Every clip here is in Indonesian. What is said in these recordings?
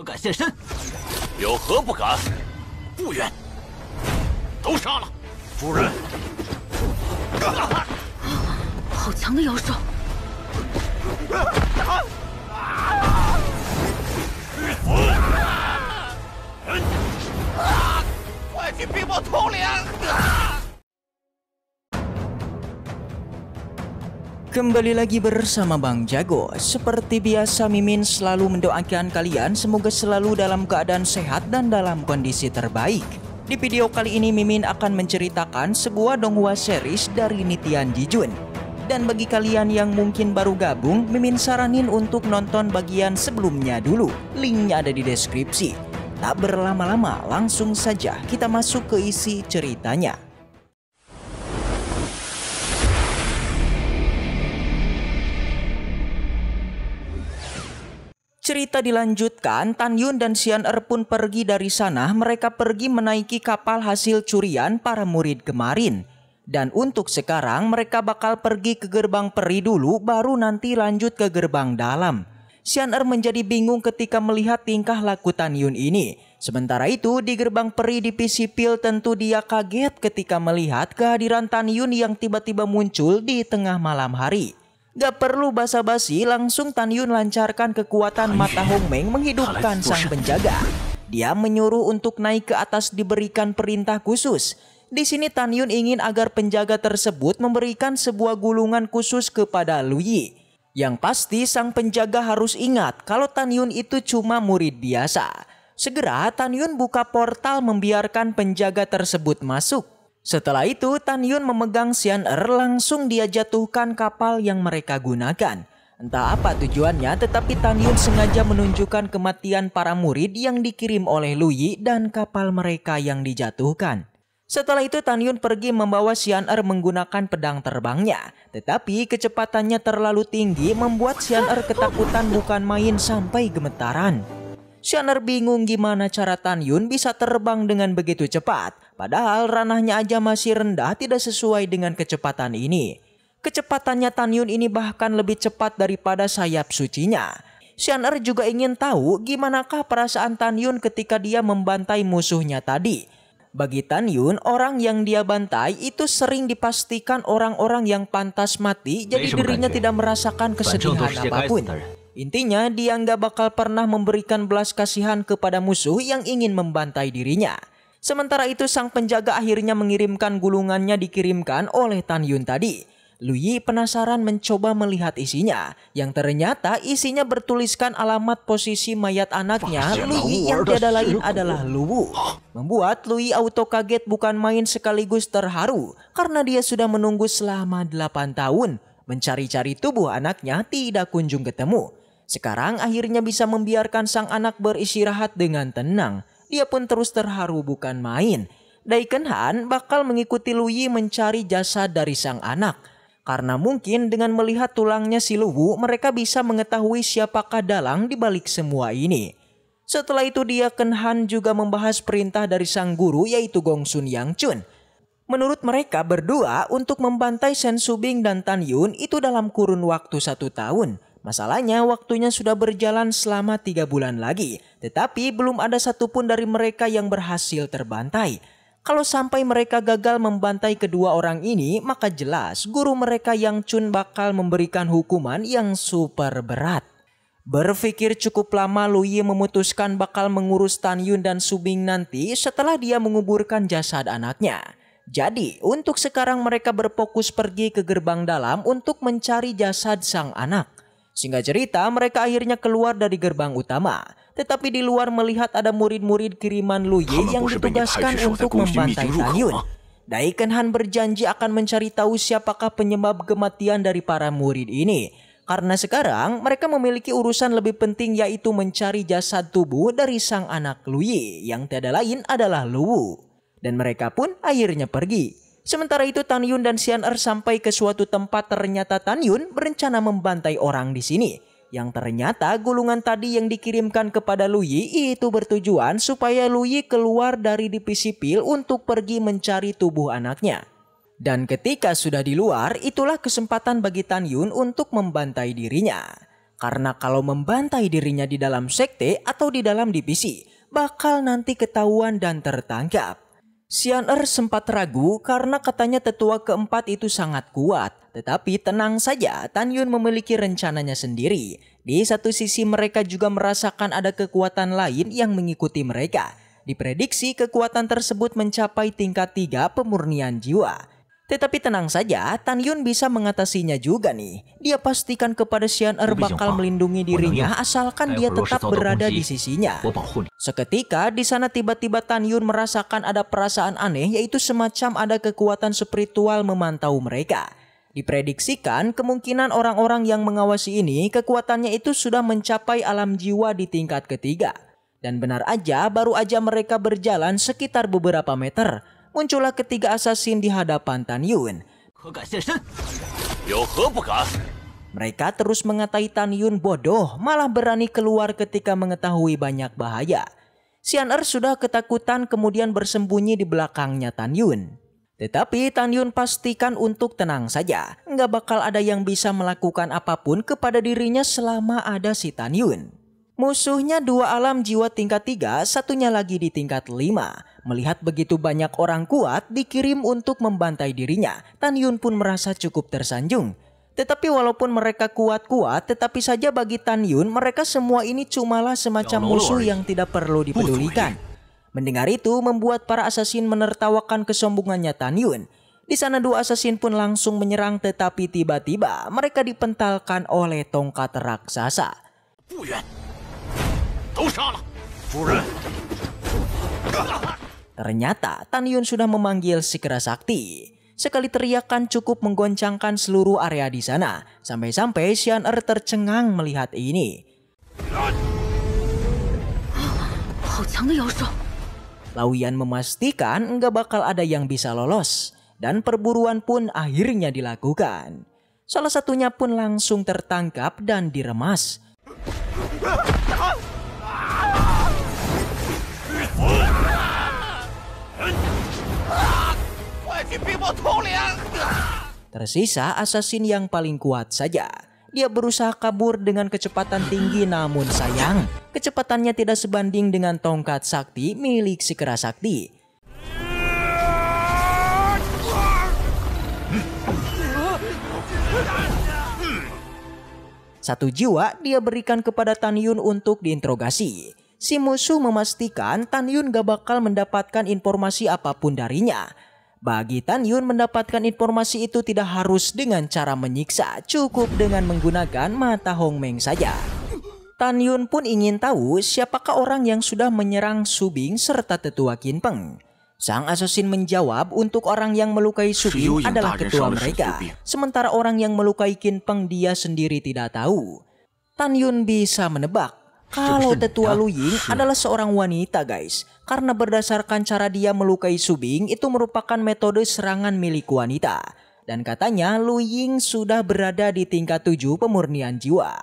何敢现身？有何不敢？不远，都杀了！夫人，啊！好强的妖兽！啊！啊！快去禀报统领！啊 Kembali lagi bersama Bang Jago Seperti biasa Mimin selalu mendoakan kalian semoga selalu dalam keadaan sehat dan dalam kondisi terbaik Di video kali ini Mimin akan menceritakan sebuah donghua series dari Nitian Jijun Dan bagi kalian yang mungkin baru gabung Mimin saranin untuk nonton bagian sebelumnya dulu Linknya ada di deskripsi Tak berlama-lama langsung saja kita masuk ke isi ceritanya Cerita dilanjutkan, Tan Yun dan Xian Er pun pergi dari sana. Mereka pergi menaiki kapal hasil curian para murid kemarin. Dan untuk sekarang mereka bakal pergi ke gerbang peri dulu baru nanti lanjut ke gerbang dalam. Xian Er menjadi bingung ketika melihat tingkah laku Tan Yun ini. Sementara itu di gerbang peri di Pil tentu dia kaget ketika melihat kehadiran Tan Yun yang tiba-tiba muncul di tengah malam hari. Gak perlu basa-basi, langsung Tan Yun lancarkan kekuatan mata Hong Meng menghidupkan sang penjaga. Dia menyuruh untuk naik ke atas diberikan perintah khusus. Di sini Tan Yun ingin agar penjaga tersebut memberikan sebuah gulungan khusus kepada Lui. Yang pasti sang penjaga harus ingat kalau Tan Yun itu cuma murid biasa. Segera Tan Yun buka portal membiarkan penjaga tersebut masuk. Setelah itu, Tan Yun memegang Xian Er langsung dia jatuhkan kapal yang mereka gunakan. Entah apa tujuannya, tetapi Tan Yun sengaja menunjukkan kematian para murid yang dikirim oleh Yi dan kapal mereka yang dijatuhkan. Setelah itu Tan Yun pergi membawa Xian Er menggunakan pedang terbangnya. Tetapi kecepatannya terlalu tinggi membuat Xian Er ketakutan bukan main sampai gemetaran. Xian Er bingung gimana cara Tan Yun bisa terbang dengan begitu cepat. Padahal ranahnya aja masih rendah tidak sesuai dengan kecepatan ini. Kecepatannya Tanyun ini bahkan lebih cepat daripada sayap sucinya. Xianer juga ingin tahu gimanakah perasaan Tanyun ketika dia membantai musuhnya tadi. Bagi Tanyun, orang yang dia bantai itu sering dipastikan orang-orang yang pantas mati jadi dirinya tidak merasakan kesedihan apapun. Intinya dia nggak bakal pernah memberikan belas kasihan kepada musuh yang ingin membantai dirinya. Sementara itu sang penjaga akhirnya mengirimkan gulungannya dikirimkan oleh Tan Yun tadi. Luyi penasaran mencoba melihat isinya, yang ternyata isinya bertuliskan alamat posisi mayat anaknya Luyi yang tiada lain adalah Luwu. Membuat Luyi auto kaget bukan main sekaligus terharu karena dia sudah menunggu selama 8 tahun. Mencari-cari tubuh anaknya tidak kunjung ketemu. Sekarang akhirnya bisa membiarkan sang anak beristirahat dengan tenang. Dia pun terus terharu bukan main. Han bakal mengikuti Luyi mencari jasa dari sang anak. Karena mungkin dengan melihat tulangnya si Luwu mereka bisa mengetahui siapakah dalang di balik semua ini. Setelah itu dia Kenhan juga membahas perintah dari sang guru yaitu Gongsun Yang Chun. Menurut mereka berdua untuk membantai Shen Subing dan Tan Yun itu dalam kurun waktu satu tahun. Masalahnya waktunya sudah berjalan selama tiga bulan lagi, tetapi belum ada satupun dari mereka yang berhasil terbantai. Kalau sampai mereka gagal membantai kedua orang ini, maka jelas guru mereka yang Chun bakal memberikan hukuman yang super berat. Berpikir cukup lama, Luyi memutuskan bakal mengurus Tan Yun dan Subing nanti setelah dia menguburkan jasad anaknya. Jadi, untuk sekarang mereka berfokus pergi ke gerbang dalam untuk mencari jasad sang anak. Singkat cerita, mereka akhirnya keluar dari gerbang utama. Tetapi di luar melihat ada murid-murid kiriman Ye yang ditugaskan untuk membantai Taeyun. Daiken Han berjanji akan mencari tahu siapakah penyebab kematian dari para murid ini. Karena sekarang mereka memiliki urusan lebih penting yaitu mencari jasad tubuh dari sang anak Ye, yang tiada lain adalah Wu. Dan mereka pun akhirnya pergi. Sementara itu Tan Yun dan Sian Er sampai ke suatu tempat ternyata Tan Yun berencana membantai orang di sini. Yang ternyata gulungan tadi yang dikirimkan kepada Lu Yi itu bertujuan supaya Lu Yi keluar dari divisi pil untuk pergi mencari tubuh anaknya. Dan ketika sudah di luar, itulah kesempatan bagi Tan Yun untuk membantai dirinya. Karena kalau membantai dirinya di dalam sekte atau di dalam divisi, bakal nanti ketahuan dan tertangkap. Sian Er sempat ragu karena katanya tetua keempat itu sangat kuat. Tetapi tenang saja, Tan Yun memiliki rencananya sendiri. Di satu sisi mereka juga merasakan ada kekuatan lain yang mengikuti mereka. Diprediksi kekuatan tersebut mencapai tingkat 3 pemurnian jiwa. Tetapi tenang saja, Tan Yun bisa mengatasinya juga nih. Dia pastikan kepada Xian Er bakal melindungi dirinya asalkan dia tetap berada di sisinya. Seketika, di sana tiba-tiba Tan Yun merasakan ada perasaan aneh yaitu semacam ada kekuatan spiritual memantau mereka. Diprediksikan kemungkinan orang-orang yang mengawasi ini kekuatannya itu sudah mencapai alam jiwa di tingkat ketiga. Dan benar aja baru aja mereka berjalan sekitar beberapa meter muncullah ketiga asasin di hadapan Tan Yun. Mereka terus mengatai Tan Yun bodoh, malah berani keluar ketika mengetahui banyak bahaya. Xian Er sudah ketakutan kemudian bersembunyi di belakangnya Tan Yun. Tetapi Tan Yun pastikan untuk tenang saja, nggak bakal ada yang bisa melakukan apapun kepada dirinya selama ada si Tan Yun. Musuhnya dua alam jiwa tingkat tiga, satunya lagi di tingkat lima. Melihat begitu banyak orang kuat dikirim untuk membantai dirinya, Tan Yun pun merasa cukup tersanjung. Tetapi walaupun mereka kuat-kuat, tetapi saja bagi Tan Yun mereka semua ini cumalah semacam musuh yang tidak perlu dipedulikan. Mendengar itu membuat para asasin menertawakan kesombongannya Tan Yun. Di sana dua asasin pun langsung menyerang tetapi tiba-tiba mereka dipentalkan oleh tongkat raksasa. Ternyata Tan Yun sudah memanggil si kera sakti. Sekali teriakan cukup menggoncangkan seluruh area di sana. Sampai-sampai Xian Er tercengang melihat ini. Lawian memastikan nggak bakal ada yang bisa lolos. Dan perburuan pun akhirnya dilakukan. Salah satunya pun langsung tertangkap dan diremas. Tersisa asasin yang paling kuat saja. Dia berusaha kabur dengan kecepatan tinggi namun sayang, kecepatannya tidak sebanding dengan tongkat sakti milik si kera sakti. Satu jiwa dia berikan kepada Tan Yun untuk diinterogasi. Si musuh memastikan Tan Yun gak bakal mendapatkan informasi apapun darinya bagi Tan Yun mendapatkan informasi itu tidak harus dengan cara menyiksa, cukup dengan menggunakan mata Hong Meng saja. Tan Yun pun ingin tahu siapakah orang yang sudah menyerang Subing serta tetua Kin Peng. Sang asosin menjawab untuk orang yang melukai Subing adalah ketua mereka, sementara orang yang melukai Kin Peng dia sendiri tidak tahu. Tan Yun bisa menebak kalau tetua Ying adalah seorang wanita guys, karena berdasarkan cara dia melukai Subing itu merupakan metode serangan milik wanita. Dan katanya Lu Ying sudah berada di tingkat 7 pemurnian jiwa.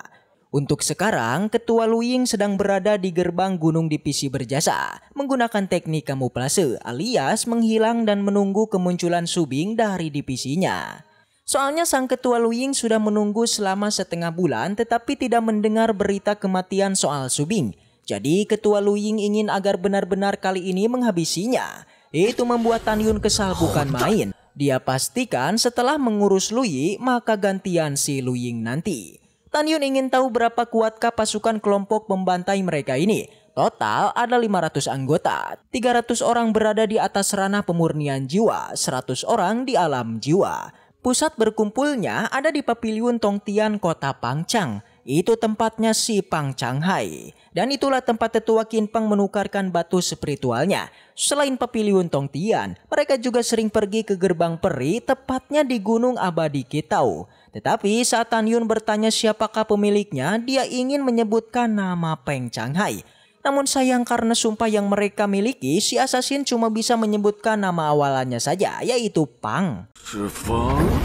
Untuk sekarang, Ketua Lu Ying sedang berada di gerbang Gunung Divisi Berjasa menggunakan teknik kamuflase alias menghilang dan menunggu kemunculan Subing dari divisinya. Soalnya sang ketua Lu Ying sudah menunggu selama setengah bulan tetapi tidak mendengar berita kematian soal Subing. Jadi ketua Lu Ying ingin agar benar-benar kali ini menghabisinya. Itu membuat Tan Yun kesal bukan main. Dia pastikan setelah mengurus Lu Yi maka gantian si Lu Ying nanti. Tan Yun ingin tahu berapa kuatkah pasukan kelompok membantai mereka ini. Total ada 500 anggota, 300 orang berada di atas ranah pemurnian jiwa, 100 orang di alam jiwa. Pusat berkumpulnya ada di Papiliun Tongtian, Kota Pangchang. Itu tempatnya si Pang Hai, Dan itulah tempat tetua peng menukarkan batu spiritualnya. Selain Papiliun Tongtian, mereka juga sering pergi ke Gerbang Peri, tepatnya di Gunung Abadi Kitau. Tetapi saat Tan Yun bertanya siapakah pemiliknya, dia ingin menyebutkan nama Peng Chang Hai. Namun sayang karena sumpah yang mereka miliki, si assassin cuma bisa menyebutkan nama awalannya saja, yaitu Pang.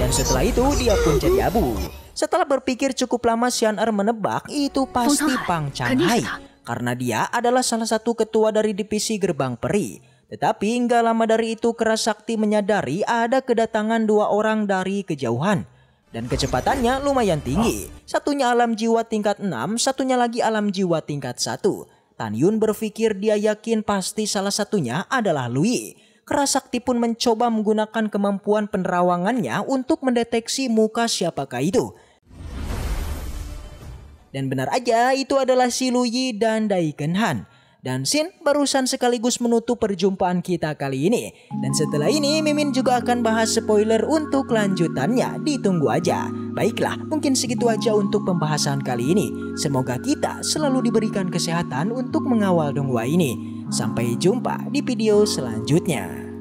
Dan setelah itu dia pun jadi abu. Setelah berpikir cukup lama Xian Er menebak itu pasti Pang Changhai. Karena dia adalah salah satu ketua dari divisi gerbang peri. Tetapi hingga lama dari itu keras sakti menyadari ada kedatangan dua orang dari kejauhan. Dan kecepatannya lumayan tinggi. Satunya alam jiwa tingkat 6, satunya lagi alam jiwa tingkat 1. Tan Yun berpikir dia yakin pasti salah satunya adalah Lui. Kerasakti pun mencoba menggunakan kemampuan penerawangannya untuk mendeteksi muka siapakah itu. Dan benar aja itu adalah si Lui dan Daiken Han dan Sin barusan sekaligus menutup perjumpaan kita kali ini. Dan setelah ini Mimin juga akan bahas spoiler untuk lanjutannya, ditunggu aja. Baiklah, mungkin segitu aja untuk pembahasan kali ini. Semoga kita selalu diberikan kesehatan untuk mengawal donghua ini. Sampai jumpa di video selanjutnya.